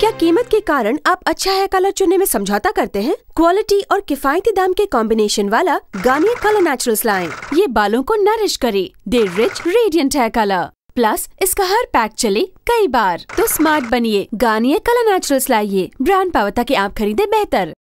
क्या कीमत के कारण आप अच्छा है कलर चुनने में समझौता करते हैं क्वालिटी और किफायती दाम के कॉम्बिनेशन वाला गार्नियर कलर नेचुरल्स लाएं। ये बालों को नरिश करे दे रिच रेडियंट है कलर प्लस इसका हर पैक चले कई बार तो स्मार्ट बनिए गार्नियर कलर नेचुरल्स लाइए ब्रांड पावता की आप खरीदे बेहतर